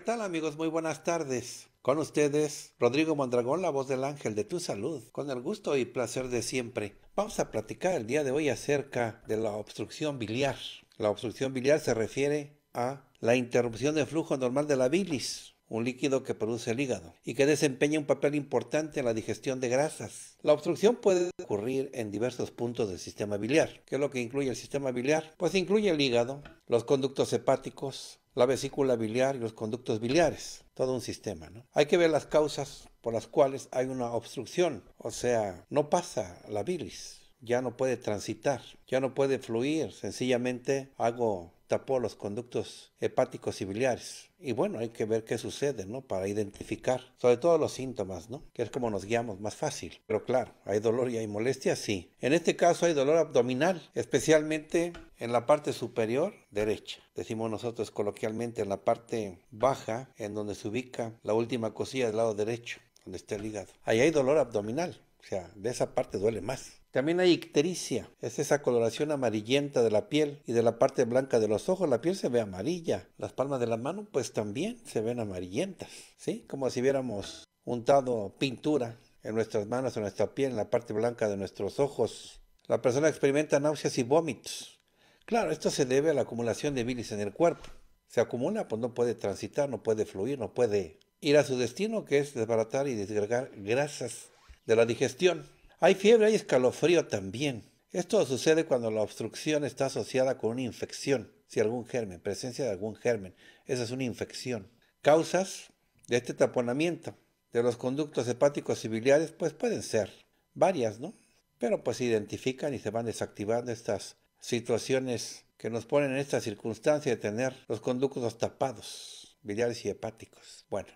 ¿qué tal amigos? Muy buenas tardes. Con ustedes, Rodrigo Mondragón, la voz del ángel de tu salud, con el gusto y placer de siempre. Vamos a platicar el día de hoy acerca de la obstrucción biliar. La obstrucción biliar se refiere a la interrupción del flujo normal de la bilis, un líquido que produce el hígado y que desempeña un papel importante en la digestión de grasas. La obstrucción puede ocurrir en diversos puntos del sistema biliar. ¿Qué es lo que incluye el sistema biliar? Pues incluye el hígado, los conductos hepáticos, la vesícula biliar y los conductos biliares, todo un sistema. ¿no? Hay que ver las causas por las cuales hay una obstrucción, o sea, no pasa la bilis, ya no puede transitar, ya no puede fluir, sencillamente hago tapó los conductos hepáticos y biliares. Y bueno, hay que ver qué sucede, ¿no? Para identificar, sobre todo los síntomas, ¿no? Que es como nos guiamos más fácil. Pero claro, hay dolor y hay molestia, sí. En este caso hay dolor abdominal, especialmente en la parte superior derecha. Decimos nosotros coloquialmente en la parte baja, en donde se ubica la última cosilla del lado derecho, donde está el hígado. Ahí hay dolor abdominal, o sea, de esa parte duele más. También hay ictericia, es esa coloración amarillenta de la piel y de la parte blanca de los ojos. La piel se ve amarilla, las palmas de la mano pues también se ven amarillentas, ¿sí? Como si hubiéramos untado pintura en nuestras manos, en nuestra piel, en la parte blanca de nuestros ojos. La persona experimenta náuseas y vómitos. Claro, esto se debe a la acumulación de bilis en el cuerpo. Se acumula, pues no puede transitar, no puede fluir, no puede ir a su destino, que es desbaratar y desgregar grasas de la digestión. Hay fiebre y escalofrío también. Esto sucede cuando la obstrucción está asociada con una infección, si algún germen, presencia de algún germen. Esa es una infección. Causas de este taponamiento de los conductos hepáticos y biliares, pues pueden ser varias, ¿no? Pero pues se identifican y se van desactivando estas situaciones que nos ponen en esta circunstancia de tener los conductos tapados, biliares y hepáticos. Bueno,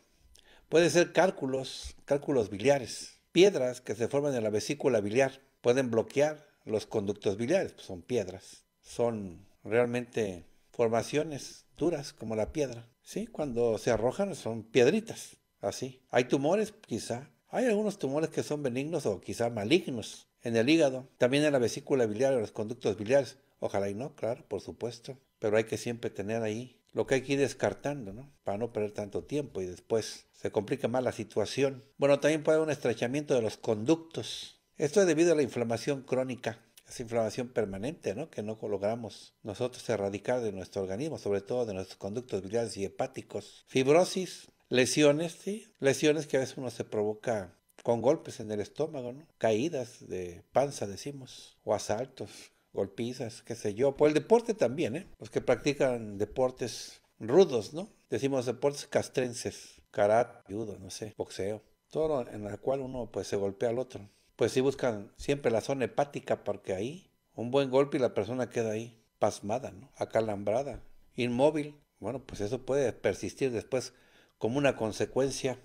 puede ser cálculos, cálculos biliares, Piedras que se forman en la vesícula biliar pueden bloquear los conductos biliares, pues, son piedras. Son realmente formaciones duras como la piedra. Sí, cuando se arrojan son piedritas, así. Hay tumores, quizá. Hay algunos tumores que son benignos o quizá malignos en el hígado, también en la vesícula biliar, o los conductos biliares. Ojalá y no, claro, por supuesto. Pero hay que siempre tener ahí lo que hay que ir descartando, ¿no? Para no perder tanto tiempo y después se complica más la situación. Bueno, también puede haber un estrechamiento de los conductos. Esto es debido a la inflamación crónica, es inflamación permanente, ¿no? Que no logramos nosotros erradicar de nuestro organismo, sobre todo de nuestros conductos biliares y hepáticos. Fibrosis, lesiones, sí, lesiones que a veces uno se provoca con golpes en el estómago, ¿no? Caídas de panza, decimos, o asaltos, golpizas, qué sé yo, por el deporte también, ¿eh? los que practican deportes rudos, ¿no? Decimos deportes castrenses, karate, judo, no sé, boxeo, todo en el cual uno pues se golpea al otro. Pues sí buscan siempre la zona hepática porque ahí un buen golpe y la persona queda ahí pasmada, ¿no? acalambrada, inmóvil. Bueno, pues eso puede persistir después como una consecuencia,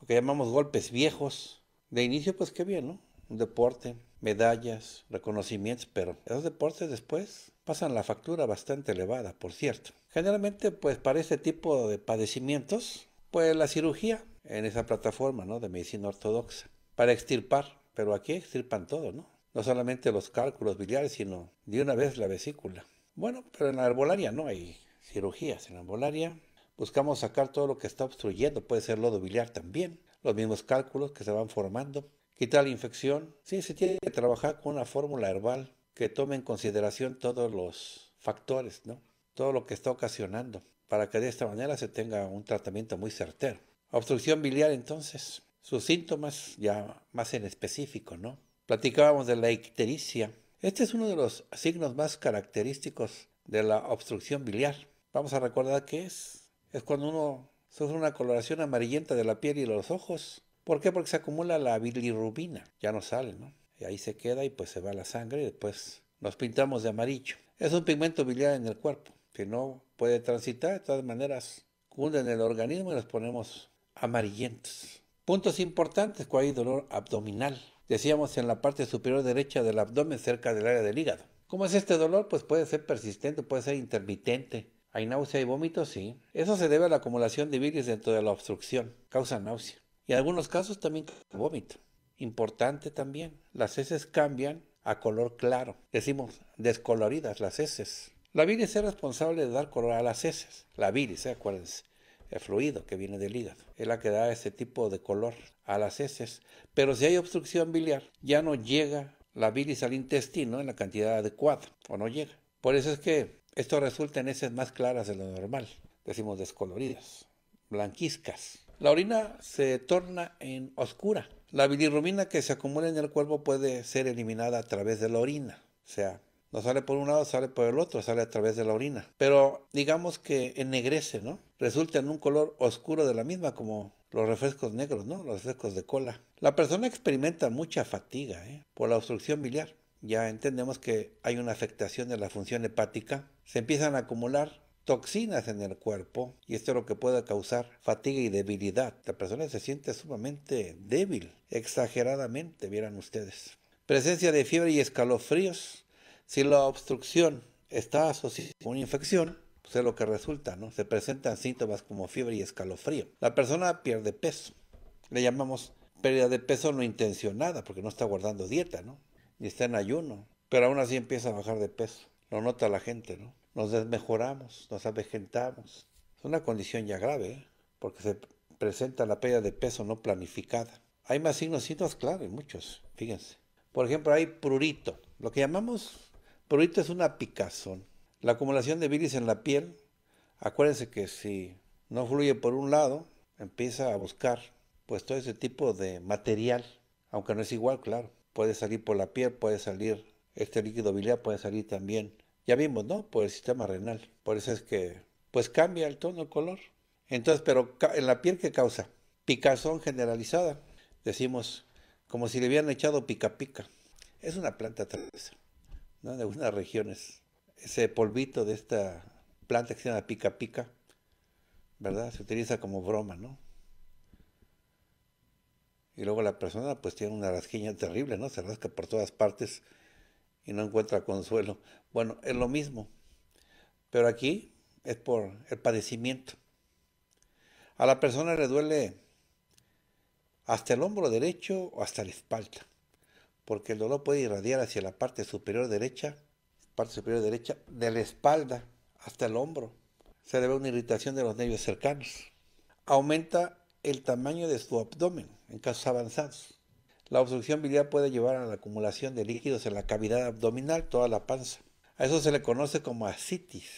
lo que llamamos golpes viejos. De inicio, pues qué bien, ¿no? Un deporte, medallas, reconocimientos, pero esos deportes después pasan la factura bastante elevada, por cierto. Generalmente, pues para este tipo de padecimientos, pues la cirugía en esa plataforma, ¿no? De medicina ortodoxa, para extirpar, pero aquí extirpan todo, ¿no? No solamente los cálculos biliares, sino de una vez la vesícula. Bueno, pero en la arbolaria no hay cirugías, en la arbolaria buscamos sacar todo lo que está obstruyendo, puede ser lodo biliar también, los mismos cálculos que se van formando, quitar la infección. Sí, se tiene que trabajar con una fórmula herbal que tome en consideración todos los factores, ¿no? Todo lo que está ocasionando, para que de esta manera se tenga un tratamiento muy certero. Obstrucción biliar, entonces, sus síntomas ya más en específico, ¿no? Platicábamos de la ictericia. Este es uno de los signos más característicos de la obstrucción biliar. Vamos a recordar qué es. Es cuando uno sufre una coloración amarillenta de la piel y los ojos, ¿Por qué? Porque se acumula la bilirrubina, ya no sale, ¿no? Y ahí se queda y pues se va la sangre y después nos pintamos de amarillo. Es un pigmento biliar en el cuerpo que no puede transitar, de todas maneras hunden el organismo y nos ponemos amarillentos. Puntos importantes cuando hay dolor abdominal. Decíamos en la parte superior derecha del abdomen, cerca del área del hígado. ¿Cómo es este dolor? Pues puede ser persistente, puede ser intermitente. ¿Hay náusea y vómitos? Sí. Eso se debe a la acumulación de bilis dentro de la obstrucción. Causa náusea. Y en algunos casos también vómito. Importante también, las heces cambian a color claro. Decimos descoloridas las heces. La bilis es responsable de dar color a las heces. La bilis, ¿eh? acuérdense, el fluido que viene del hígado, es la que da ese tipo de color a las heces. Pero si hay obstrucción biliar, ya no llega la bilis al intestino en la cantidad adecuada, o no llega. Por eso es que esto resulta en heces más claras de lo normal. Decimos descoloridas, blanquizcas. La orina se torna en oscura. La bilirrubina que se acumula en el cuerpo puede ser eliminada a través de la orina. O sea, no sale por un lado, sale por el otro, sale a través de la orina. Pero digamos que ennegrece, ¿no? Resulta en un color oscuro de la misma, como los refrescos negros, ¿no? Los refrescos de cola. La persona experimenta mucha fatiga ¿eh? por la obstrucción biliar. Ya entendemos que hay una afectación de la función hepática. Se empiezan a acumular toxinas en el cuerpo y esto es lo que puede causar fatiga y debilidad. La persona se siente sumamente débil, exageradamente, vieran ustedes. Presencia de fiebre y escalofríos. Si la obstrucción está asociada con una infección, pues es lo que resulta, ¿no? Se presentan síntomas como fiebre y escalofrío. La persona pierde peso. Le llamamos pérdida de peso no intencionada porque no está guardando dieta, ¿no? Ni está en ayuno. Pero aún así empieza a bajar de peso. Lo nota la gente, ¿no? nos desmejoramos, nos avejentamos. Es una condición ya grave, ¿eh? porque se presenta la pérdida de peso no planificada. Hay más signos, signos claro, hay muchos, fíjense. Por ejemplo, hay prurito. Lo que llamamos prurito es una picazón. La acumulación de bilis en la piel, acuérdense que si no fluye por un lado, empieza a buscar pues todo ese tipo de material, aunque no es igual, claro. Puede salir por la piel, puede salir este líquido biliar, puede salir también ya vimos, ¿no? Por el sistema renal. Por eso es que, pues cambia el tono, el color. Entonces, pero en la piel, ¿qué causa? Picazón generalizada. Decimos, como si le hubieran echado pica pica. Es una planta traviesa, ¿no? De algunas regiones. Ese polvito de esta planta que se llama pica pica, ¿verdad? Se utiliza como broma, ¿no? Y luego la persona pues tiene una rasquiña terrible, ¿no? Se rasca por todas partes y no encuentra consuelo. Bueno, es lo mismo, pero aquí es por el padecimiento. A la persona le duele hasta el hombro derecho o hasta la espalda, porque el dolor puede irradiar hacia la parte superior derecha, parte superior derecha de la espalda hasta el hombro. Se debe a una irritación de los nervios cercanos. Aumenta el tamaño de su abdomen en casos avanzados. La obstrucción biliar puede llevar a la acumulación de líquidos en la cavidad abdominal, toda la panza. A eso se le conoce como ascitis,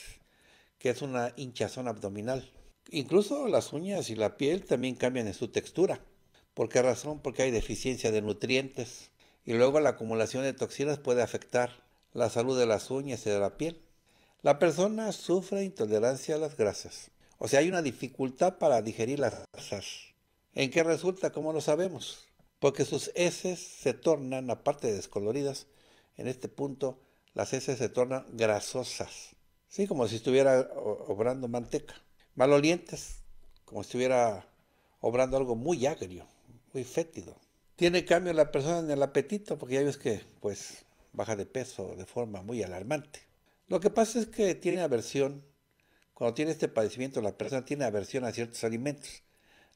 que es una hinchazón abdominal. Incluso las uñas y la piel también cambian en su textura. ¿Por qué razón? Porque hay deficiencia de nutrientes. Y luego la acumulación de toxinas puede afectar la salud de las uñas y de la piel. La persona sufre intolerancia a las grasas. O sea, hay una dificultad para digerir las grasas. ¿En qué resulta? ¿Cómo lo sabemos? porque sus heces se tornan, aparte de descoloridas, en este punto las heces se tornan grasosas, ¿sí? como si estuviera obrando manteca, malolientes, como si estuviera obrando algo muy agrio, muy fétido. Tiene cambio la persona en el apetito, porque ya ves que pues baja de peso de forma muy alarmante. Lo que pasa es que tiene aversión, cuando tiene este padecimiento la persona tiene aversión a ciertos alimentos,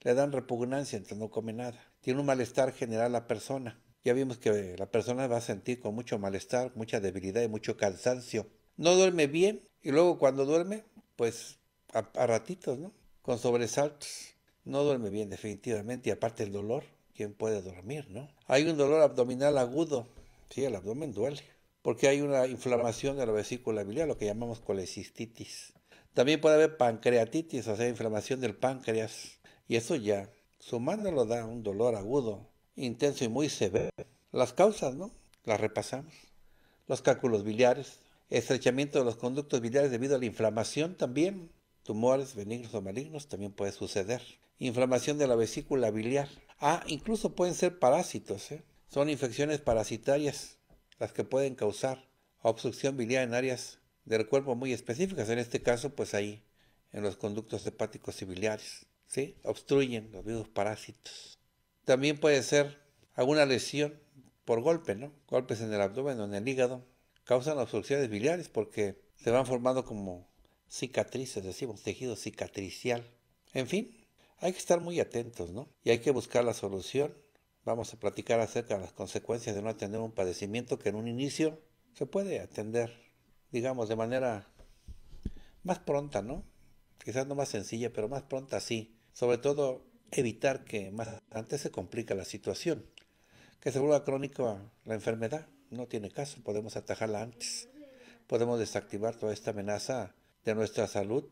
le dan repugnancia, entonces no come nada tiene un malestar general la persona. Ya vimos que la persona va a sentir con mucho malestar, mucha debilidad y mucho cansancio. No duerme bien y luego cuando duerme, pues a, ratitos, ¿no? Con sobresaltos. No duerme bien definitivamente y aparte el dolor, ¿quién puede dormir, no? Hay un dolor abdominal agudo. Sí, el abdomen duele. Porque hay una inflamación de la vesícula biliar, lo que llamamos colecistitis. También puede haber pancreatitis, o sea, inflamación del páncreas. Y eso ya lo da un dolor agudo, intenso y muy severo. Las causas, ¿no? Las repasamos. Los cálculos biliares, estrechamiento de los conductos biliares debido a la inflamación también, tumores benignos o malignos también puede suceder. Inflamación de la vesícula biliar. Ah, incluso pueden ser parásitos, ¿eh? Son infecciones parasitarias las que pueden causar obstrucción biliar en áreas del cuerpo muy específicas, en este caso pues ahí, en los conductos hepáticos y biliares. Obstruyen los virus parásitos. También puede ser alguna lesión por golpe, ¿no? Golpes en el abdomen o en el hígado. Causan obstrucciones biliares porque se van formando como cicatrices, decimos, tejido cicatricial. En fin, hay que estar muy atentos, ¿no? Y hay que buscar la solución. Vamos a platicar acerca de las consecuencias de no atender un padecimiento que en un inicio se puede atender, digamos, de manera más pronta, ¿no? Quizás no más sencilla, pero más pronta sí. Sobre todo evitar que más antes se complica la situación. Que se vuelva crónica la enfermedad. No tiene caso, podemos atajarla antes. Podemos desactivar toda esta amenaza de nuestra salud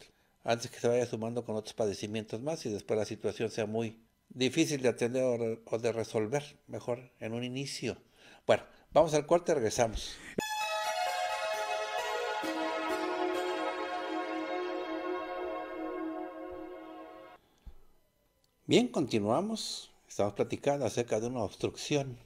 antes que se vaya sumando con otros padecimientos más y después la situación sea muy difícil de atender o de resolver. Mejor en un inicio. Bueno, vamos al corte, regresamos. Bien, continuamos. Estamos platicando acerca de una obstrucción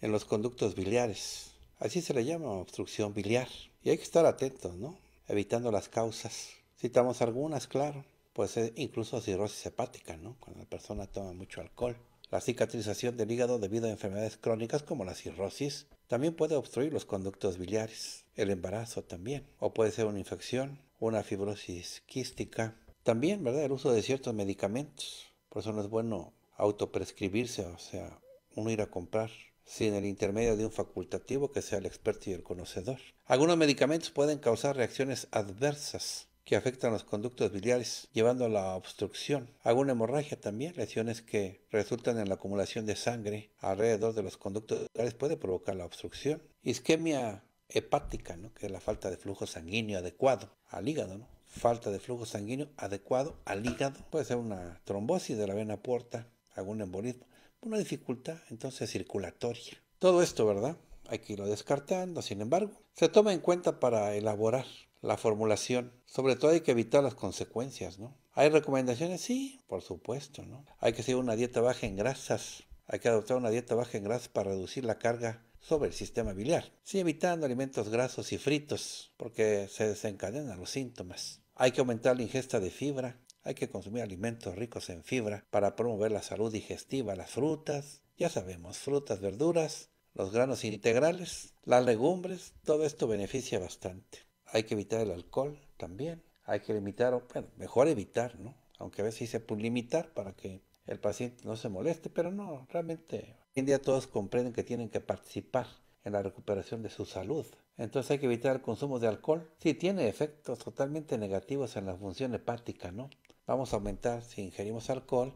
en los conductos biliares. Así se le llama obstrucción biliar. Y hay que estar atentos, ¿no? Evitando las causas. Citamos algunas, claro. Puede ser incluso cirrosis hepática, ¿no? Cuando la persona toma mucho alcohol. La cicatrización del hígado debido a enfermedades crónicas como la cirrosis también puede obstruir los conductos biliares. El embarazo también. O puede ser una infección, una fibrosis quística. También, ¿verdad? El uso de ciertos medicamentos por eso no es bueno autoprescribirse, o sea, uno ir a comprar sin el intermedio de un facultativo que sea el experto y el conocedor. Algunos medicamentos pueden causar reacciones adversas que afectan los conductos biliares, llevando a la obstrucción, alguna hemorragia también, lesiones que resultan en la acumulación de sangre alrededor de los conductos biliares puede provocar la obstrucción, isquemia hepática, ¿no? que es la falta de flujo sanguíneo adecuado al hígado, ¿no? falta de flujo sanguíneo adecuado al hígado, puede ser una trombosis de la vena puerta, algún embolismo, una dificultad entonces circulatoria. Todo esto, ¿verdad? Hay que irlo descartando, sin embargo, se toma en cuenta para elaborar la formulación. Sobre todo hay que evitar las consecuencias, ¿no? ¿Hay recomendaciones? Sí, por supuesto, ¿no? Hay que seguir una dieta baja en grasas, hay que adoptar una dieta baja en grasas para reducir la carga sobre el sistema biliar. Sí, evitando alimentos grasos y fritos, porque se desencadenan los síntomas. Hay que aumentar la ingesta de fibra, hay que consumir alimentos ricos en fibra para promover la salud digestiva, las frutas, ya sabemos, frutas, verduras, los granos integrales, las legumbres, todo esto beneficia bastante. Hay que evitar el alcohol también, hay que limitar, bueno, mejor evitar, ¿no? Aunque a veces se puede limitar para que el paciente no se moleste, pero no, realmente hoy en día todos comprenden que tienen que participar en la recuperación de su salud. Entonces hay que evitar el consumo de alcohol. Sí, tiene efectos totalmente negativos en la función hepática, ¿no? Vamos a aumentar, si ingerimos alcohol,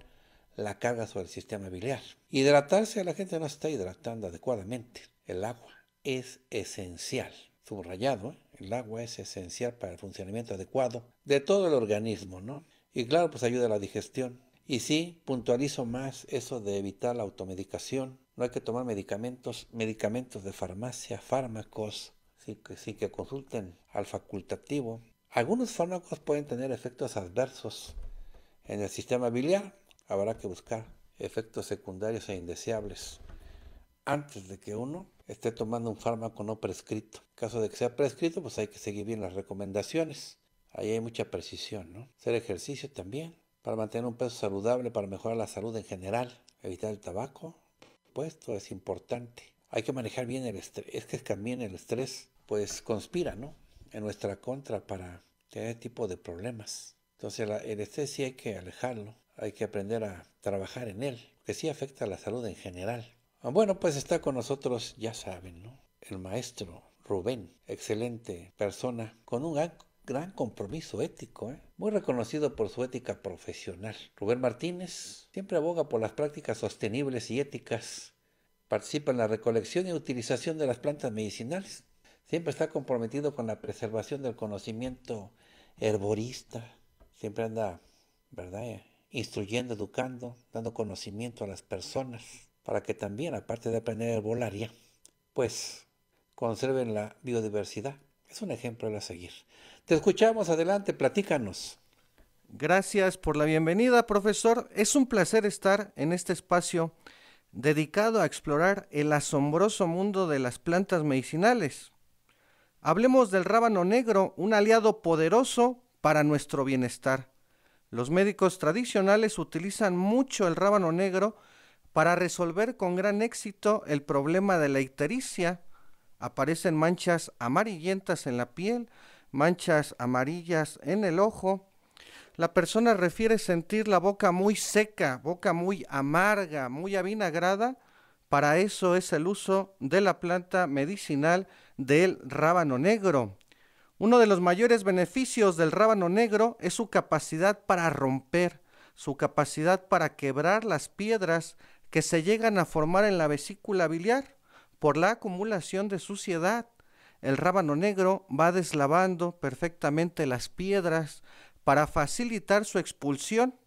la carga sobre el sistema biliar. Hidratarse, la gente no está hidratando adecuadamente. El agua es esencial. Subrayado, ¿eh? el agua es esencial para el funcionamiento adecuado de todo el organismo, ¿no? Y claro, pues ayuda a la digestión. Y sí, puntualizo más eso de evitar la automedicación, no hay que tomar medicamentos, medicamentos de farmacia, fármacos, sí que, sí que consulten al facultativo. Algunos fármacos pueden tener efectos adversos en el sistema biliar. Habrá que buscar efectos secundarios e indeseables antes de que uno esté tomando un fármaco no prescrito. En caso de que sea prescrito, pues hay que seguir bien las recomendaciones. Ahí hay mucha precisión, ¿no? Hacer ejercicio también para mantener un peso saludable, para mejorar la salud en general, evitar el tabaco, esto es importante. Hay que manejar bien el estrés. Es que también el estrés, pues, conspira, ¿no? En nuestra contra para tener este tipo de problemas. Entonces, el estrés sí hay que alejarlo. Hay que aprender a trabajar en él, que sí afecta a la salud en general. Ah, bueno, pues está con nosotros, ya saben, ¿no? El maestro Rubén, excelente persona, con un gran compromiso ético, ¿eh? muy reconocido por su ética profesional. Rubén Martínez siempre aboga por las prácticas sostenibles y éticas. Participa en la recolección y utilización de las plantas medicinales. Siempre está comprometido con la preservación del conocimiento herborista. Siempre anda, ¿verdad? Eh, instruyendo, educando, dando conocimiento a las personas para que también, aparte de aprender herbolaria, pues conserven la biodiversidad. Es un ejemplo a seguir. Te escuchamos, adelante, platícanos. Gracias por la bienvenida, profesor. Es un placer estar en este espacio dedicado a explorar el asombroso mundo de las plantas medicinales. Hablemos del rábano negro, un aliado poderoso para nuestro bienestar. Los médicos tradicionales utilizan mucho el rábano negro para resolver con gran éxito el problema de la ictericia. Aparecen manchas amarillentas en la piel, manchas amarillas en el ojo, la persona refiere sentir la boca muy seca, boca muy amarga, muy avinagrada. Para eso es el uso de la planta medicinal del rábano negro. Uno de los mayores beneficios del rábano negro es su capacidad para romper, su capacidad para quebrar las piedras que se llegan a formar en la vesícula biliar por la acumulación de suciedad el rábano negro va deslavando perfectamente las piedras para facilitar su expulsión.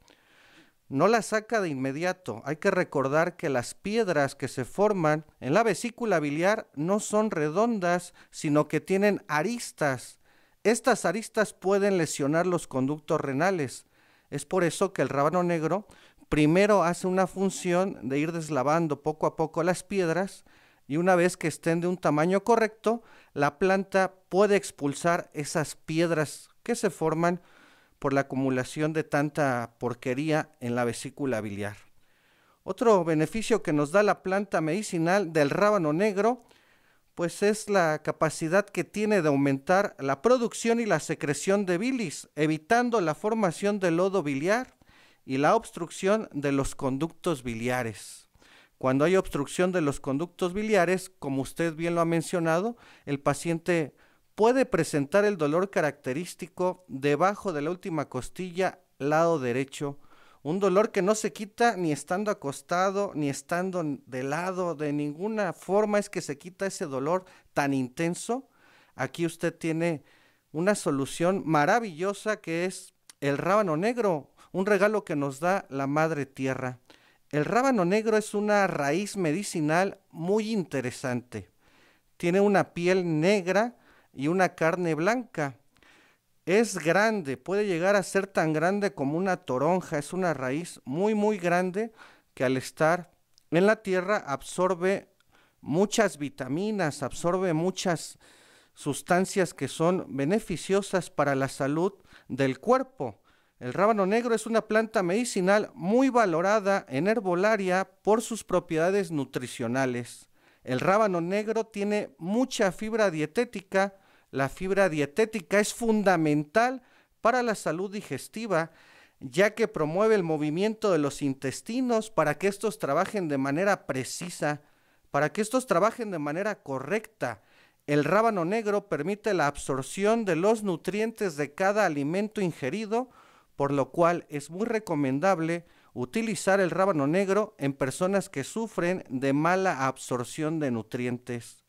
No la saca de inmediato. Hay que recordar que las piedras que se forman en la vesícula biliar no son redondas, sino que tienen aristas. Estas aristas pueden lesionar los conductos renales. Es por eso que el rábano negro primero hace una función de ir deslavando poco a poco las piedras y una vez que estén de un tamaño correcto, la planta puede expulsar esas piedras que se forman por la acumulación de tanta porquería en la vesícula biliar. Otro beneficio que nos da la planta medicinal del rábano negro, pues es la capacidad que tiene de aumentar la producción y la secreción de bilis, evitando la formación de lodo biliar y la obstrucción de los conductos biliares. Cuando hay obstrucción de los conductos biliares, como usted bien lo ha mencionado, el paciente puede presentar el dolor característico debajo de la última costilla, lado derecho. Un dolor que no se quita ni estando acostado, ni estando de lado, de ninguna forma es que se quita ese dolor tan intenso. Aquí usted tiene una solución maravillosa que es el rábano negro, un regalo que nos da la Madre Tierra. El rábano negro es una raíz medicinal muy interesante. Tiene una piel negra y una carne blanca. Es grande, puede llegar a ser tan grande como una toronja. Es una raíz muy, muy grande que al estar en la tierra absorbe muchas vitaminas, absorbe muchas sustancias que son beneficiosas para la salud del cuerpo. El rábano negro es una planta medicinal muy valorada en herbolaria por sus propiedades nutricionales. El rábano negro tiene mucha fibra dietética. La fibra dietética es fundamental para la salud digestiva, ya que promueve el movimiento de los intestinos para que estos trabajen de manera precisa, para que estos trabajen de manera correcta. El rábano negro permite la absorción de los nutrientes de cada alimento ingerido, por lo cual es muy recomendable utilizar el rábano negro en personas que sufren de mala absorción de nutrientes.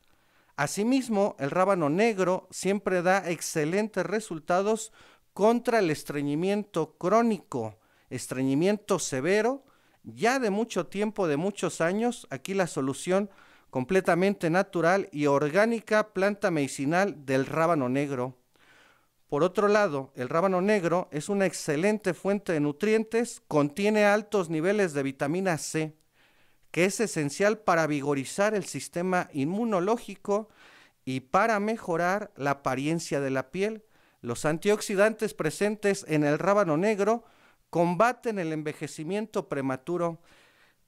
Asimismo, el rábano negro siempre da excelentes resultados contra el estreñimiento crónico, estreñimiento severo, ya de mucho tiempo, de muchos años. Aquí la solución completamente natural y orgánica, planta medicinal del rábano negro. Por otro lado, el rábano negro es una excelente fuente de nutrientes, contiene altos niveles de vitamina C, que es esencial para vigorizar el sistema inmunológico y para mejorar la apariencia de la piel. Los antioxidantes presentes en el rábano negro combaten el envejecimiento prematuro.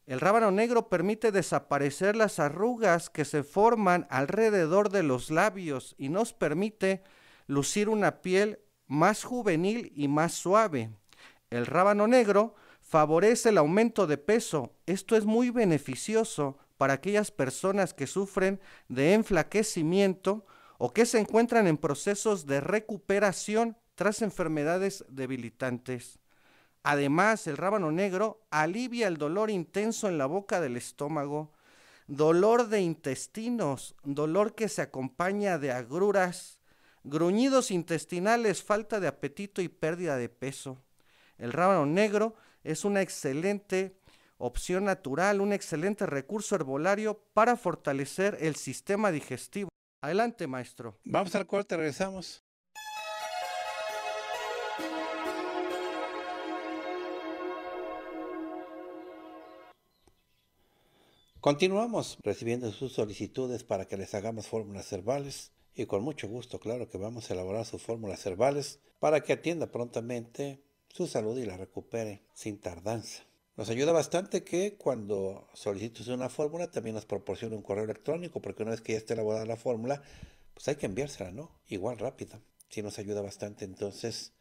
El rábano negro permite desaparecer las arrugas que se forman alrededor de los labios y nos permite lucir una piel más juvenil y más suave. El rábano negro favorece el aumento de peso. Esto es muy beneficioso para aquellas personas que sufren de enflaquecimiento o que se encuentran en procesos de recuperación tras enfermedades debilitantes. Además, el rábano negro alivia el dolor intenso en la boca del estómago, dolor de intestinos, dolor que se acompaña de agruras, gruñidos intestinales, falta de apetito y pérdida de peso. El rábano negro es una excelente opción natural, un excelente recurso herbolario para fortalecer el sistema digestivo. Adelante, maestro. Vamos al corte, regresamos. Continuamos recibiendo sus solicitudes para que les hagamos fórmulas herbales y con mucho gusto, claro que vamos a elaborar sus fórmulas herbales para que atienda prontamente su salud y la recupere sin tardanza. Nos ayuda bastante que cuando solicites una fórmula también nos proporcione un correo electrónico, porque una vez que ya esté elaborada la fórmula, pues hay que enviársela, ¿no? Igual rápida. Sí nos ayuda bastante entonces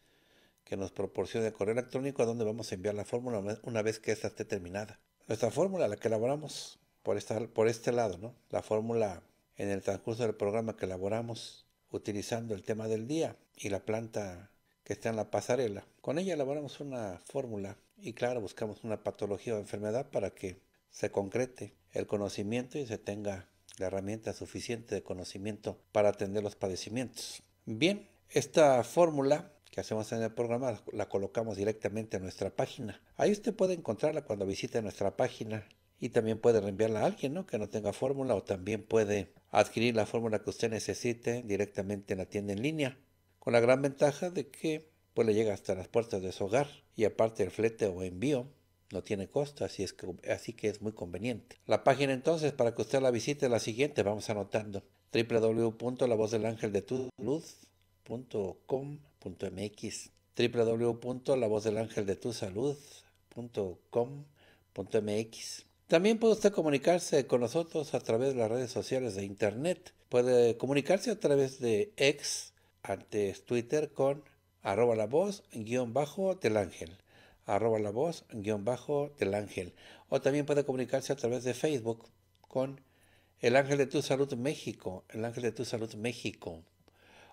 que nos proporcione el correo electrónico a donde vamos a enviar la fórmula una vez que esta esté terminada. Nuestra fórmula, la que elaboramos por, esta, por este lado, ¿no? La fórmula en el transcurso del programa que elaboramos utilizando el tema del día y la planta que está en la pasarela. Con ella elaboramos una fórmula y claro, buscamos una patología o enfermedad para que se concrete el conocimiento y se tenga la herramienta suficiente de conocimiento para atender los padecimientos. Bien, esta fórmula que hacemos en el programa la colocamos directamente en nuestra página. Ahí usted puede encontrarla cuando visite nuestra página y también puede reenviarla a alguien que no tenga fórmula o también puede adquirir la fórmula que usted necesite directamente en la tienda en línea, con la gran ventaja de que pues le llega hasta las puertas de su hogar y aparte el flete o envío no tiene costo, así, es que, es muy conveniente. La página entonces para que usted la visite es la siguiente, vamos anotando www.lavozdelangeldetusalud.com.mx www.lavozdelangeldetusalud.com.mx también puede usted comunicarse con nosotros a través de las redes sociales de Internet. Puede comunicarse a través de ex, antes Twitter, con arroba la voz guión bajo del ángel. Arroba la voz guión bajo del ángel. O también puede comunicarse a través de Facebook con el ángel de tu salud México. El ángel de tu salud México.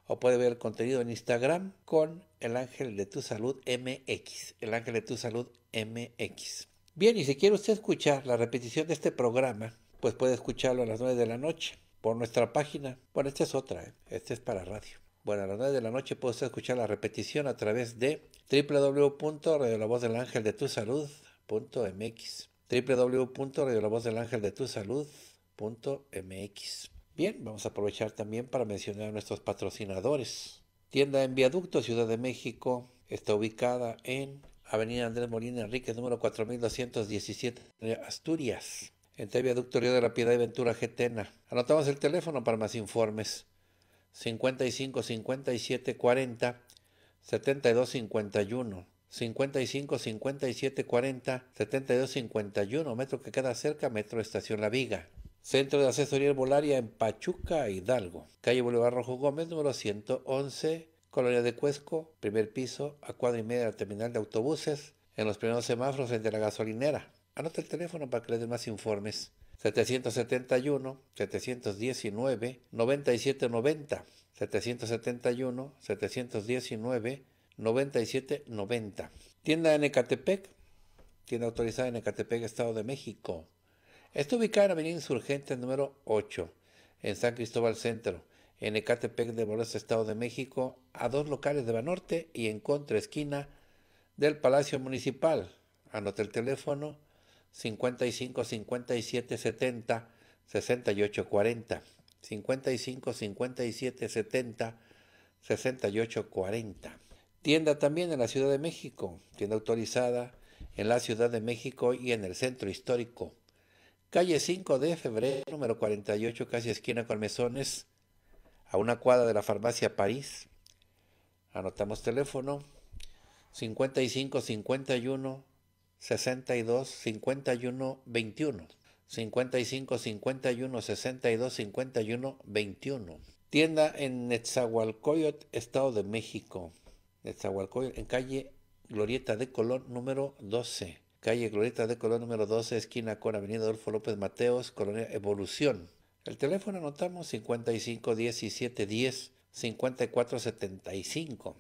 O puede ver el contenido en Instagram con el ángel de tu salud MX. El ángel de tu salud MX. Bien, y si quiere usted escuchar la repetición de este programa, pues puede escucharlo a las 9 de la noche por nuestra página. Bueno, esta es otra, ¿eh? esta es para radio. Bueno, a las 9 de la noche puede usted escuchar la repetición a través de www.radio-la-voz-del-anjo-de-tu-salud.mx. Bien, vamos a aprovechar también para mencionar a nuestros patrocinadores. Tienda en Viaducto, Ciudad de México, está ubicada en Avenida Andrés Molina Enrique, número 4217, Asturias, entre Viaducto Río de la Piedad y Ventura Getena. Anotamos el teléfono para más informes. 55 57 40 72 51. 55 57 40 72 51, metro que queda cerca, metro Estación La Viga. Centro de Asesoría Herbolaria en Pachuca, Hidalgo. Calle Bolívar Rojo Gómez, número 111, Colonia de Cuesco, primer piso, a cuadra y media de la terminal de autobuses, en los primeros semáforos frente la gasolinera. Anota el teléfono para que le den más informes. 771 719 9790 771 719 9790 Tienda en Ecatepec, tienda autorizada en Ecatepec, Estado de México. Está ubicada en Avenida Insurgente número 8, en San Cristóbal Centro en Ecatepec de Borges, Estado de México, a dos locales de Banorte y en contra esquina del Palacio Municipal. Anota el teléfono 55 57 70 68 40. 55 57 70 68 40. Tienda también en la Ciudad de México, tienda autorizada en la Ciudad de México y en el Centro Histórico. Calle 5 de Febrero, número 48, casi esquina con Mesones, a una cuadra de la farmacia París. Anotamos teléfono 55 51 62 51 21. 55 51 62 51 21. Tienda en Netzahualcoyot, Estado de México. Netzahualcoyot, en calle Glorieta de Colón número 12. Calle Glorieta de Colón número 12, esquina con Avenida Adolfo López Mateos, Colonia Evolución. El teléfono anotamos 55 17 10 54 75.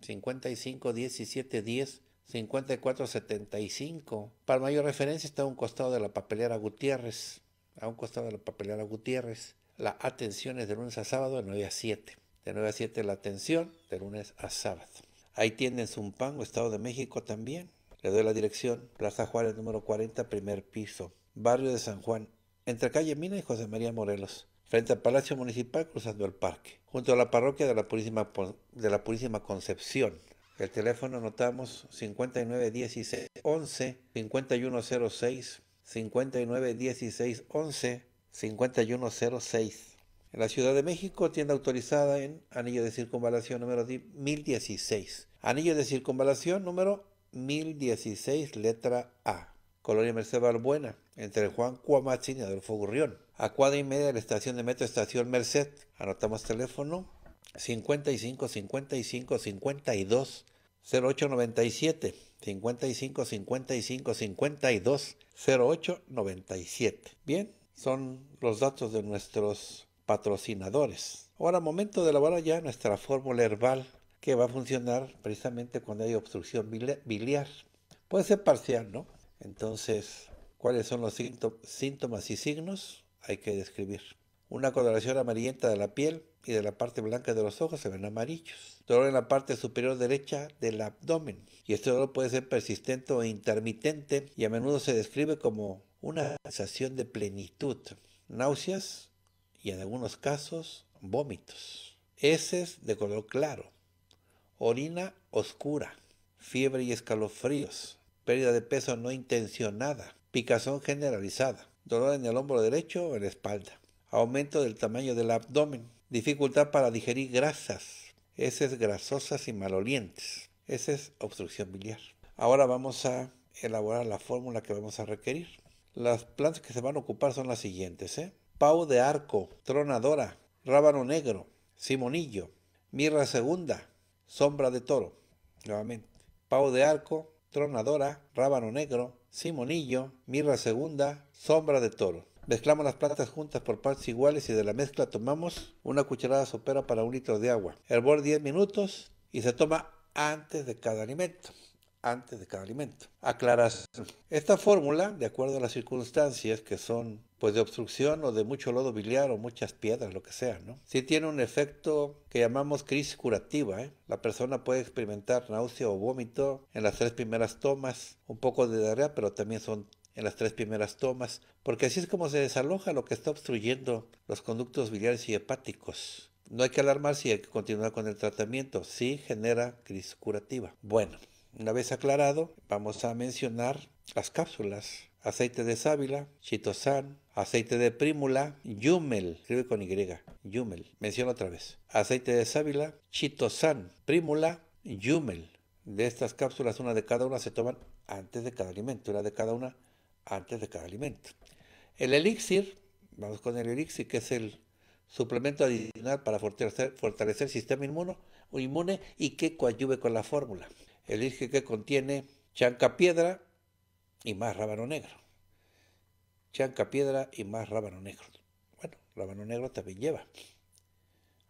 55 17 10 54 75. Para mayor referencia está a un costado de la papelera Gutiérrez. A un costado de la papelera Gutiérrez. La atención es de lunes a sábado de 9 a 7. De 9 a 7 la atención, de lunes a sábado. Ahí tienden Zumpango, Estado de México también. Le doy la dirección, Plaza Juárez número 40, primer piso, barrio de San Juan entre calle Mina y José María Morelos, frente al Palacio Municipal cruzando el parque, junto a la parroquia de la Purísima, Concepción. El teléfono anotamos 591611 11 5106 5916 5106. En la Ciudad de México, tienda autorizada en Anillo de Circunvalación número 1016. Anillo de Circunvalación número 1016, letra A. Colonia Merced entre Juan Cuamachín y Adolfo Gurrión. A cuadra y media de la estación de metro Estación Merced. Anotamos teléfono 55 55 52 0897 55 55 52 0897. Bien, son los datos de nuestros patrocinadores. Ahora, momento de elaborar ya nuestra fórmula herbal que va a funcionar precisamente cuando hay obstrucción biliar. Puede ser parcial, ¿no? Entonces, ¿cuáles son los síntomas y signos? Hay que describir. Una coloración amarillenta de la piel y de la parte blanca de los ojos se ven amarillos. Dolor en la parte superior derecha del abdomen. Y este dolor puede ser persistente o intermitente y a menudo se describe como una sensación de plenitud, náuseas y en algunos casos vómitos, heces de color claro, orina oscura, fiebre y escalofríos, pérdida de peso no intencionada, picazón generalizada, dolor en el hombro derecho o en la espalda, aumento del tamaño del abdomen, dificultad para digerir grasas, heces grasosas y malolientes. heces es obstrucción biliar. Ahora vamos a elaborar la fórmula que vamos a requerir. Las plantas que se van a ocupar son las siguientes. ¿eh? Pau de arco, tronadora, rábano negro, simonillo, mirra segunda, sombra de toro. Nuevamente, pau de arco, tronadora, rábano negro, simonillo, mirra segunda, sombra de toro. Mezclamos las plantas juntas por partes iguales y de la mezcla tomamos una cucharada sopera para un litro de agua. Hervor 10 minutos y se toma antes de cada alimento antes de cada alimento. Aclaras. Esta fórmula, de acuerdo a las circunstancias que son pues de obstrucción o de mucho lodo biliar o muchas piedras, lo que sea, ¿no? Sí tiene un efecto que llamamos crisis curativa, ¿eh? La persona puede experimentar náusea o vómito en las tres primeras tomas, un poco de diarrea, pero también son en las tres primeras tomas, porque así es como se desaloja lo que está obstruyendo los conductos biliares y hepáticos. No hay que alarmar si hay que continuar con el tratamiento. Sí genera crisis curativa. Bueno, una vez aclarado, vamos a mencionar las cápsulas. Aceite de sábila, chitosan, aceite de prímula, yumel, escribe con Y, yumel, menciono otra vez. Aceite de sábila, chitosan, prímula, yumel. De estas cápsulas, una de cada una se toman antes de cada alimento, una de cada una antes de cada alimento. El elixir, vamos con el elixir, que es el suplemento adicional para fortalecer, el sistema inmuno, inmune y que coadyuve con la fórmula. Elige que contiene chanca piedra y más rábano negro. Chanca piedra y más rábano negro. Bueno, rábano negro también lleva.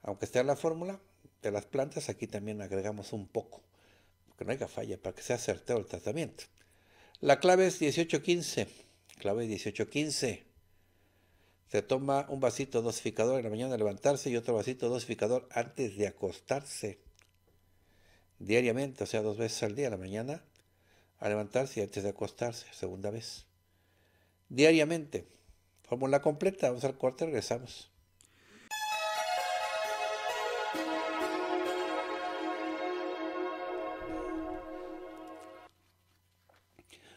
Aunque esté en la fórmula de las plantas, aquí también agregamos un poco, porque no que falla para que sea acertado el tratamiento. La clave es 1815. Clave 1815. Se toma un vasito dosificador en la mañana de levantarse y otro vasito dosificador antes de acostarse diariamente, o sea, dos veces al día, a la mañana, a levantarse y antes de acostarse, segunda vez. Diariamente. Fórmula completa, vamos al corte, regresamos.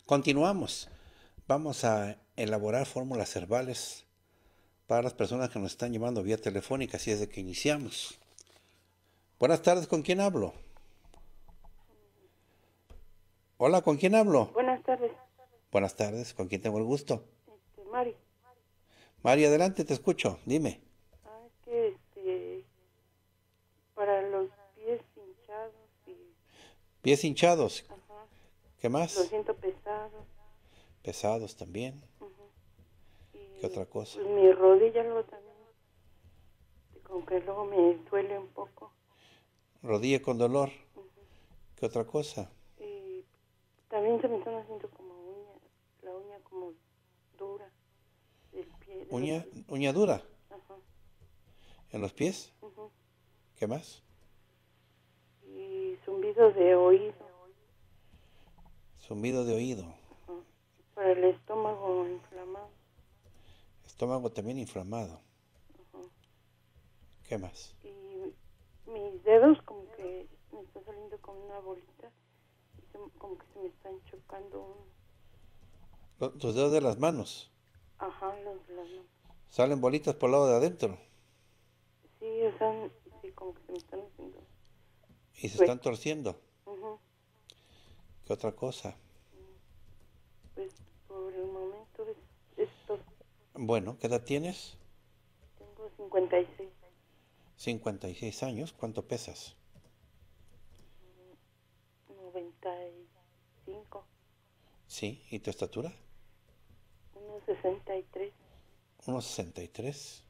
Continuamos. Vamos a elaborar fórmulas herbales para las personas que nos están llamando vía telefónica, así es de que iniciamos. Buenas tardes, ¿con quién hablo? Hola, ¿con quién hablo? Buenas tardes. Buenas tardes, ¿con quién tengo el gusto? Este, Mari. Mari, adelante, te escucho, dime. Ah, que este, para los pies hinchados. Y... Pies hinchados. Ajá. ¿Qué más? Lo siento pesados. Pesados también. Ajá. ¿Qué otra cosa? Pues, mi rodilla luego también. Este, con que luego me duele un poco. Rodilla con dolor. Ajá. ¿Qué otra cosa? me están haciendo como uña, la uña como dura del pie. ¿Uña, dura? ¿En los pies? ¿Qué más? Y zumbido de oído. Zumbido de oído. Para el estómago inflamado. Estómago también inflamado. ¿Qué más? Y mis dedos como que me está saliendo como una bolita como que se me están chocando. Los dedos de las manos. Ajá, los de las manos. ¿Salen bolitas por el lado de adentro? Sí, o sea, sí, como que se me están haciendo. ¿Y se están pues, torciendo? Uh ¿Qué otra cosa? Pues por el momento es esto. Bueno, ¿qué edad tienes? Tengo 56. 56 años, ¿cuánto pesas? Sí, ¿y tu estatura? 1,63. 1,63.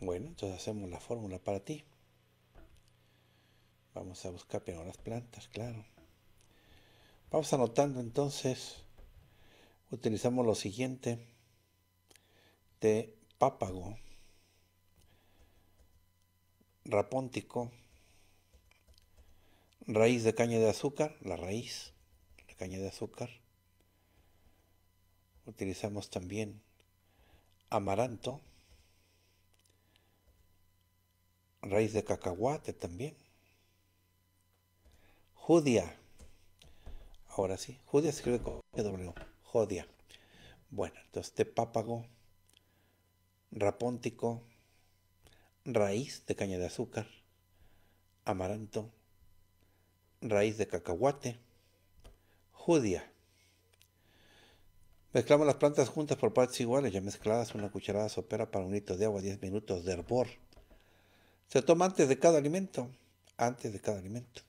Bueno, entonces hacemos la fórmula para ti. Vamos a buscar primero las plantas, claro. Vamos anotando entonces. Utilizamos lo siguiente de pápago, rapóntico, raíz de caña de azúcar, la raíz, caña de azúcar. Utilizamos también amaranto, raíz de cacahuate también, judía Ahora sí, judía escribe con W, jodia. Bueno, entonces pápago rapóntico, raíz de caña de azúcar, amaranto, raíz de cacahuate, judía. Mezclamos las plantas juntas por partes iguales, ya mezcladas una cucharada sopera para un litro de agua, 10 minutos de hervor. Se toma antes de cada alimento, antes de cada alimento.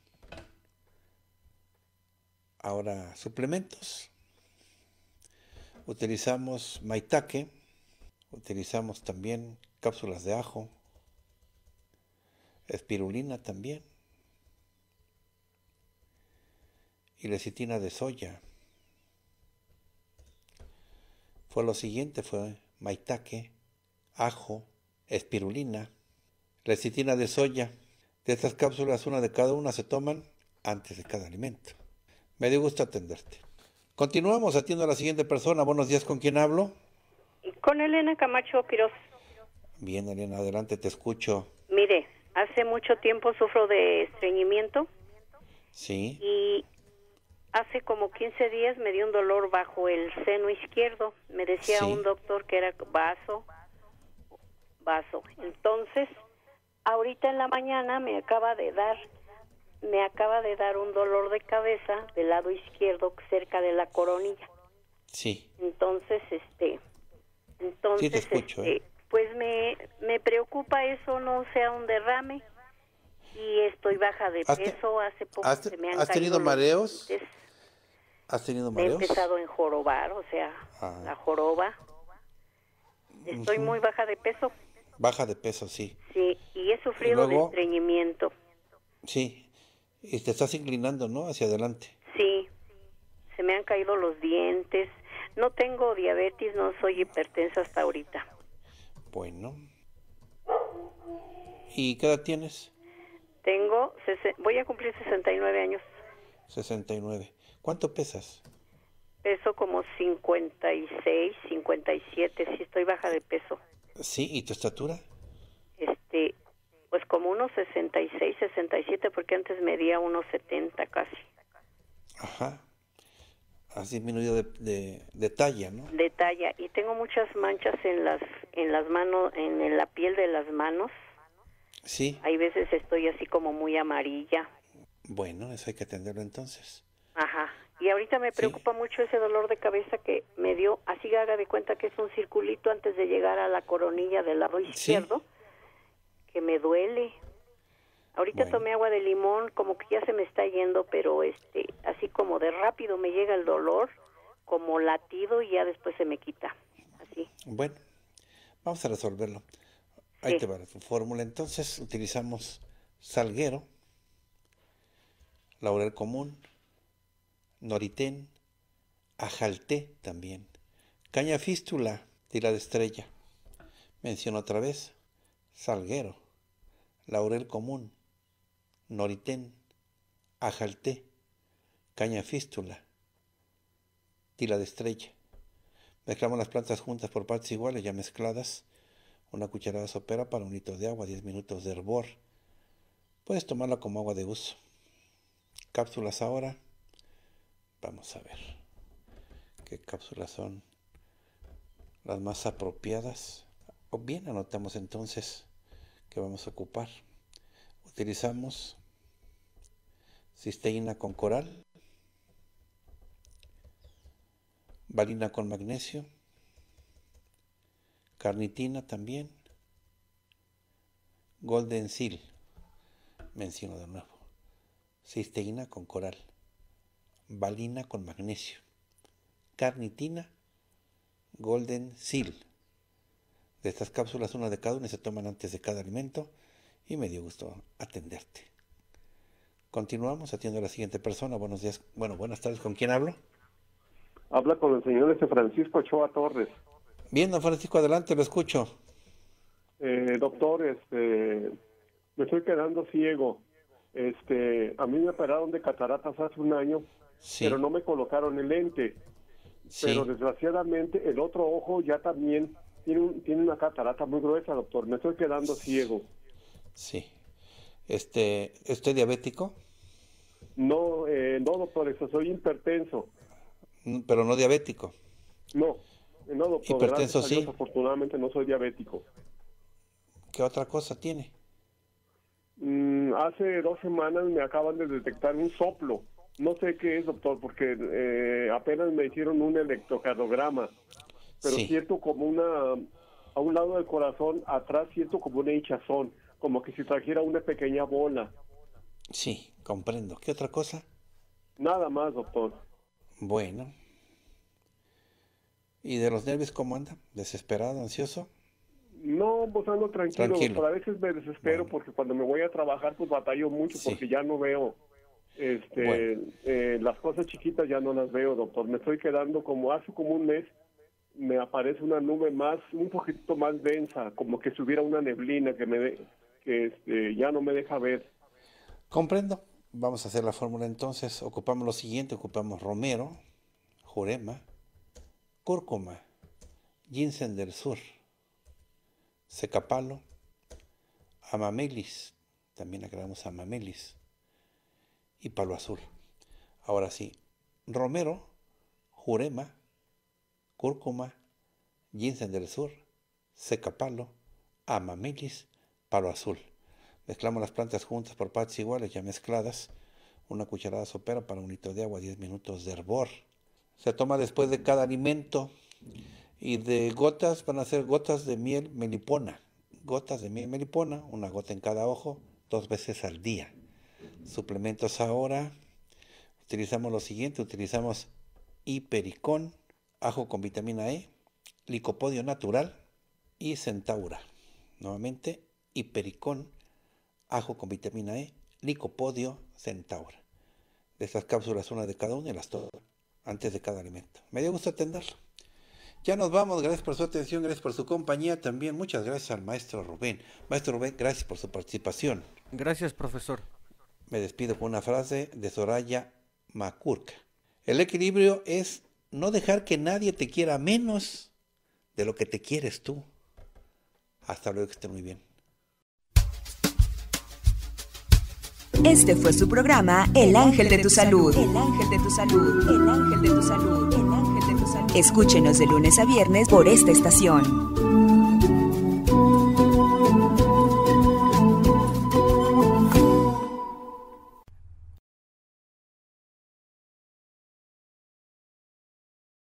Ahora, suplementos. Utilizamos maitake, utilizamos también cápsulas de ajo, espirulina también, y lecitina de soya. Fue lo siguiente, fue maitaque, ajo, espirulina, lecitina de soya. De estas cápsulas, una de cada una se toman antes de cada alimento. Me dio gusto atenderte. Continuamos, atiendo a la siguiente persona. Buenos días, ¿con quién hablo? Con Elena Camacho Quiroz. Bien, Elena, adelante, te escucho. Mire, hace mucho tiempo sufro de estreñimiento. Sí. Y hace como 15 días me dio un dolor bajo el seno izquierdo. Me decía un doctor que era vaso, vaso. Entonces, ahorita en la mañana me acaba de dar me acaba de dar un dolor de cabeza del lado izquierdo cerca de la coronilla. Sí. Entonces, este entonces este, ¿eh? pues me me preocupa eso no sea un derrame y estoy baja de peso hace poco. Has, tenido mareos? ¿Has tenido mareos? he empezado en jorobar, o sea, ah. la joroba. Estoy muy baja de peso. Baja de peso, sí. Sí, y he sufrido de estreñimiento. Sí, y te estás inclinando, ¿no? Hacia adelante. Sí, se me han caído los dientes. No tengo diabetes, no soy hipertensa hasta ahorita. Bueno. ¿Y qué edad tienes? Tengo, voy a cumplir 69 años. 69. ¿Cuánto pesas? Peso como 56, 57, sí estoy baja de peso. Sí, ¿y tu estatura? Este, pues como unos 66, 67, porque antes medía unos 70 casi. Ajá. Has disminuido de, talla, ¿no? De talla. Y tengo muchas manchas en las, en las manos, en la piel de las manos. Sí. Hay veces estoy así como muy amarilla. Bueno, eso hay que atenderlo entonces. Ajá. Y ahorita me preocupa mucho ese dolor de cabeza que me dio, así haga de cuenta que es un circulito antes de llegar a la coronilla del lado izquierdo, que me duele. Ahorita tomé agua de limón, como que ya se me está yendo, pero este, así como de rápido me llega el dolor, como latido y ya después se me quita. Así. Bueno, vamos a resolverlo. Ahí te va tu fórmula. Entonces utilizamos salguero, laurel común, noritén, ajalté también, caña fístula, tira de estrella. Menciono otra vez, salguero, laurel común, noritén, ajalté, caña fístula, tila de estrella. Mezclamos las plantas juntas por partes iguales, ya mezcladas. Una cucharada sopera para un litro de agua, 10 minutos de hervor. Puedes tomarla como agua de uso. Cápsulas ahora, Vamos a ver qué cápsulas son las más apropiadas. O bien anotamos entonces que vamos a ocupar. Utilizamos cisteína con coral, valina con magnesio, carnitina también, golden seal, menciono de nuevo, cisteína con coral valina con magnesio, carnitina, golden seal. De estas cápsulas, una de cada una se toman antes de cada alimento y me dio gusto atenderte. Continuamos, atiendo a la siguiente persona. Buenos días, bueno, buenas tardes, ¿con quién hablo? Habla con el señor este Francisco Ochoa Torres. Bien, don Francisco, adelante, lo escucho. Eh, doctor, este, me estoy quedando ciego. Este, a mí me operaron de cataratas hace un año pero no me colocaron el lente. Pero desgraciadamente el otro ojo ya también tiene, tiene una catarata muy gruesa, doctor. Me estoy quedando ciego. Sí. Este, ¿Estoy diabético? No, eh, no, doctor, eso soy hipertenso. Mm, pero no diabético. No, eh, no, doctor. Hipertenso sí. afortunadamente no soy diabético. ¿Qué otra cosa tiene? Mm, hace dos semanas me acaban de detectar un soplo. No sé qué es, doctor, porque eh, apenas me hicieron un electrocardiograma, pero siento como una, a un lado del corazón, atrás siento como una hinchazón, como que si trajera una pequeña bola. Sí, comprendo. ¿Qué otra cosa? Nada más, doctor. Bueno. ¿Y de los nervios cómo anda? ¿Desesperado, ansioso? No, pues ando tranquilo. pero A veces me desespero porque cuando me voy a trabajar, pues batallo mucho porque ya no veo. Este, eh, las cosas chiquitas ya no las veo, doctor. Me estoy quedando como hace como un mes me aparece una nube más, un poquito más densa, como que subiera una neblina que me que este, ya no me deja ver. Comprendo. Vamos a hacer la fórmula entonces. Ocupamos lo siguiente, ocupamos romero, jurema, cúrcuma, ginseng del sur, secapalo, amamelis, también agregamos amamelis, y Palo Azul. Ahora sí, romero, jurema, cúrcuma, ginseng del sur, secapalo, amamelis, palo azul. Mezclamos las plantas juntas por partes iguales ya mezcladas. Una cucharada sopera para un litro de agua, 10 minutos de hervor. Se toma después de cada alimento y de gotas van a ser gotas de miel melipona. Gotas de miel melipona, una gota en cada ojo, dos veces al día suplementos ahora, utilizamos lo siguiente, utilizamos hipericón, ajo con vitamina E, licopodio natural y centaura. Nuevamente, hipericón, ajo con vitamina E, licopodio, centaura. De estas cápsulas, una de cada una y las todas antes de cada alimento. Me dio gusto atenderlo. Ya nos vamos, gracias por su atención, gracias por su compañía también. Muchas gracias al maestro Rubén. Maestro Rubén, gracias por su participación. Gracias, profesor. Me despido con una frase de Soraya Makurka. El equilibrio es no dejar que nadie te quiera menos de lo que te quieres tú. Hasta luego, que esté muy bien. Este fue su programa El Ángel de tu Salud. El Ángel de tu Salud. El Ángel de tu Salud. El Ángel de tu Salud. Escúchenos de lunes a viernes por esta estación.